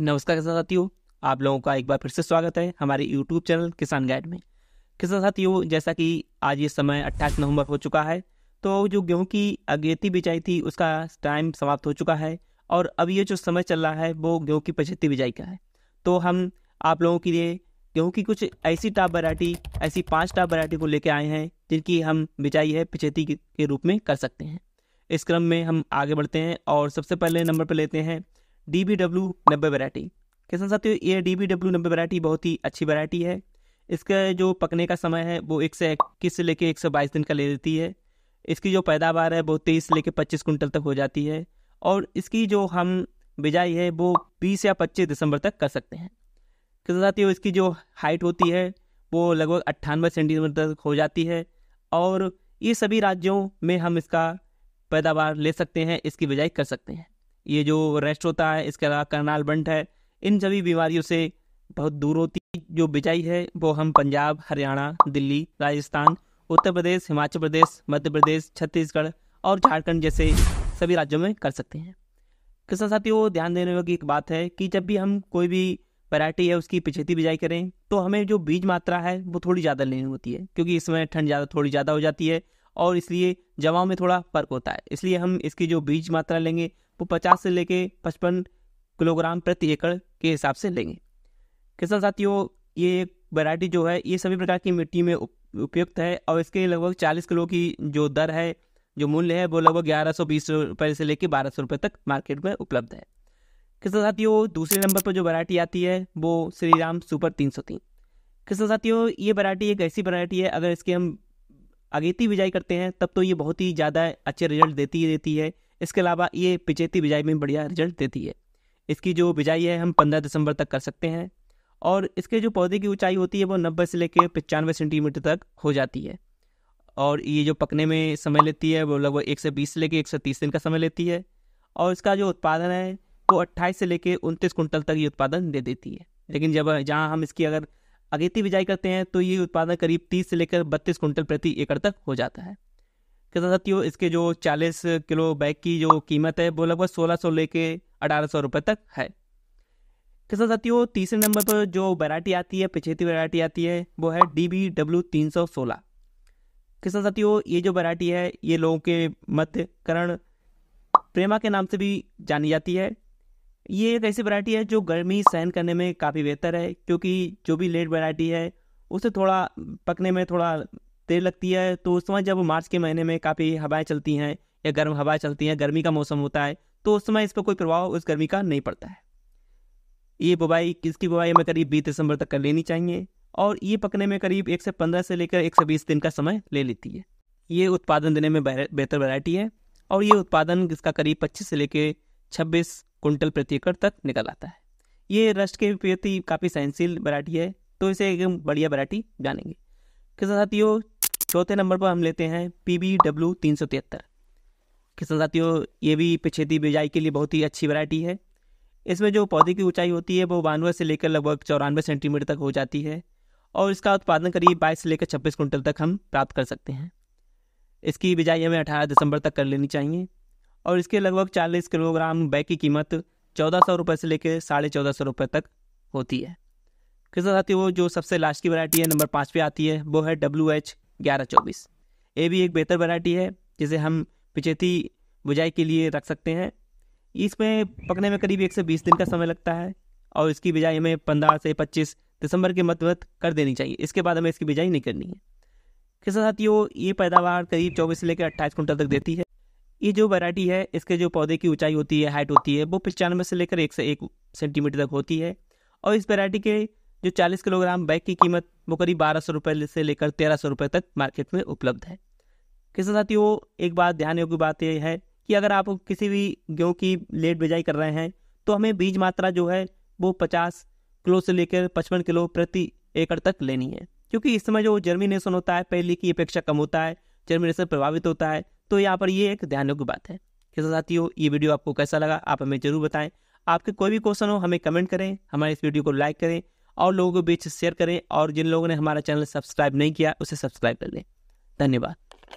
नमस्कार किसान साथियों आप लोगों का एक बार फिर से स्वागत है हमारे यूट्यूब चैनल किसान गाइड में किसान साथियों जैसा कि आज ये समय अट्ठाईस नवंबर हो चुका है तो जो गेहूं की अगेती बिजाई थी उसका टाइम समाप्त हो चुका है और अब ये जो समय चल रहा है वो गेहूँ की पचहत्ती बिजाई का है तो हम आप लोगों के लिए गेहूँ की कुछ ऐसी टॉप वरायटी ऐसी पाँच टॉप वरायटी को लेकर आए हैं जिनकी हम बिजाई है पचहत्ती के रूप में कर सकते हैं इस क्रम में हम आगे बढ़ते हैं और सबसे पहले नंबर पर लेते हैं डी बी डब्ल्यू नब्बे वैरायटी किसान साथियों ये डी बी डब्ल्यू नब्बे वैरायटी बहुत ही अच्छी वैरायटी है इसका जो पकने का समय है वो एक से इक्कीस से लेकर एक सौ बाईस दिन का ले लेती है इसकी जो पैदावार है वो तेईस से लेकर पच्चीस कुंटल तक हो जाती है और इसकी जो हम बिजाई है वो बीस या पच्चीस दिसंबर तक कर सकते हैं किसान साथियों इसकी जो हाइट होती है वो लगभग अट्ठानवे सेंटीमीटर तक हो जाती है और ये सभी राज्यों में हम इसका पैदावार ले सकते हैं इसकी बिजाई कर सकते हैं ये जो रेस्ट होता है इसके अलावा करनाल बंट है इन सभी बीमारियों से बहुत दूर होती जो बिजाई है वो हम पंजाब हरियाणा दिल्ली राजस्थान उत्तर प्रदेश हिमाचल प्रदेश मध्य प्रदेश छत्तीसगढ़ और झारखंड जैसे सभी राज्यों में कर सकते हैं किसान साथियों ध्यान देने की एक बात है कि जब भी हम कोई भी वैरायटी है उसकी पिछेती बिजाई करें तो हमें जो बीज मात्रा है वो थोड़ी ज़्यादा लेनी होती है क्योंकि इसमें ठंड ज़्यादा थोड़ी ज़्यादा हो जाती है और इसलिए जमाव में थोड़ा फर्क होता है इसलिए हम इसकी जो बीज मात्रा लेंगे वो पचास से लेके पचपन किलोग्राम प्रति एकड़ के हिसाब से लेंगे किसान साथियों ये एक वैरायटी जो है ये सभी प्रकार की मिट्टी में उपयुक्त है और इसके लगभग चालीस किलो की जो दर है जो मूल्य है वो लगभग ग्यारह सौ बीस रुपये से लेकर बारह सौ रुपये तक मार्केट में उपलब्ध है किसान साथियों दूसरे नंबर पर जो वैरायटी आती है वो श्रीराम सुपर तीन सौ तीन किसान साथियों ये वैरायटी एक ऐसी वैरायटी है अगर इसकी हम अगेती बिजाई करते हैं तब तो ये बहुत ही ज़्यादा अच्छे रिजल्ट देती ही देती है इसके अलावा ये पिचेती बिजाई में बढ़िया रिजल्ट देती है इसकी जो बिजाई है हम पंद्रह दिसंबर तक कर सकते हैं और इसके जो पौधे की ऊंचाई होती है वो नब्बे से लेकर पचानवे सेंटीमीटर तक हो जाती है और ये जो पकने में समय लेती है वो लगभग एक से बीस से लेकर एक सौ तीस दिन का समय लेती है और इसका जो उत्पादन है वो अट्ठाईस से लेकर उनतीस कुंटल तक ये उत्पादन दे देती है लेकिन जब जहाँ हम इसकी अगर अगेती बिजाई करते हैं तो ये उत्पादन करीब तीस से लेकर बत्तीस कुंटल प्रति एकड़ तक हो जाता है के साथ साथ इसके जो चालीस किलो बैग की जो कीमत है वो लगभग सोलह सौ लेके अठारह सौ रुपये तक है किसान साथियों तीसरे नंबर पर जो वैरायटी आती है पिछेती वैरायटी आती है वो है डी बी डब्ल्यू तीन सौ सोलह किसान साथियों ये जो वैरायटी है ये लोगों के मध्य करण प्रेमा के नाम से भी जानी जाती है ये एक ऐसी वैरायटी है जो गर्मी सहन करने में काफ़ी बेहतर है क्योंकि जो भी लेट वैरायटी है उसे थोड़ा पकने में थोड़ा देर लगती है तो उस समय जब मार्च के महीने में काफ़ी हवाएं चलती हैं या गर्म हवाएं चलती हैं गर्मी का मौसम होता है तो उस समय इस पर कोई प्रभाव उस गर्मी का नहीं पड़ता है ये बुवाई किसकी बुवाई हमें करीब बीस दिसंबर तक कर लेनी चाहिए और ये पकने में करीब एक से पंद्रह से लेकर एक से बीस दिन का समय ले लेती है ये उत्पादन देने में बेहतर वैरायटी है और ये उत्पादन इसका करीब पच्चीस से लेकर छब्बीस कुंटल प्रति एकड़ तक निकल आता है ये रस्ट के प्रति काफ़ी सहनशील वैरायटी है तो इसे एक बढ़िया वैरायटी जानेंगे किसान साथियों चौथे नंबर पर हम लेते हैं पी बी डब्ल्यू तीन सौ तिहत्तर किसान साथियों ये भी पिछेती बिजाई के लिए बहुत ही अच्छी वैरायटी है इसमें जो पौधे की ऊंचाई होती है वो बानवे से लेकर लगभग चौरानवे सेंटीमीटर तक हो जाती है और इसका उत्पादन करीब बाईस से लेकर छब्बीस कुंटल तक हम प्राप्त कर सकते हैं इसकी बिजाई हमें अठारह दिसंबर तक कर लेनी चाहिए और इसके लगभग चालीस किलोग्राम बैग की कीमत चौदह सौ रुपये से लेकर साढ़े चौदह सौ रुपये तक होती है किसान साथियों वो जो सबसे लास्ट की वैरायटी है नंबर पाँच पे आती है वो है डब्ल्यू एच ग्यारह चौबीस ये भी एक बेहतर वैरायटी है जिसे हम पिचेती बुझाई के लिए रख सकते हैं इसमें पकने में करीब एक से बीस दिन का समय लगता है और इसकी बिजाई हमें पंद्रह से पच्चीस दिसंबर के मत कर देनी चाहिए इसके बाद हमें इसकी बिजाई नहीं करनी है किसान साथियों ये पैदावार करीब चौबीस से लेकर अट्ठाईस कुंटल तक देती है ये जो वैरायटी है इसके जो पौधे की ऊंचाई होती है हाइट होती है वो पचानवे से लेकर एक से एक सेंटीमीटर तक होती है और इस वैरायटी के जो 40 किलोग्राम बैग की कीमत वो करीब बारह सौ रुपये से लेकर तेरह सौ रुपये तक मार्केट में उपलब्ध है किसान साथियों एक बात ध्यान योग्य बात यह है कि अगर आप किसी भी गेहूँ की लेट बिजाई कर रहे हैं तो हमें बीज मात्रा जो है वो पचास किलो से लेकर पचपन किलो प्रति एकड़ तक लेनी है क्योंकि इस समय जो जर्मिनेशन होता है पहले की अपेक्षा कम होता है जर्मिनेशन प्रभावित होता है तो यहाँ पर ये एक ध्यान योग्य बात है किसान साथियों ये वीडियो आपको कैसा लगा आप हमें जरूर बताएं आपके कोई भी क्वेश्चन हो हमें कमेंट करें हमारे इस वीडियो को लाइक करें और लोगों के बीच शेयर करें और जिन लोगों ने हमारा चैनल सब्सक्राइब नहीं किया उसे सब्सक्राइब कर लें धन्यवाद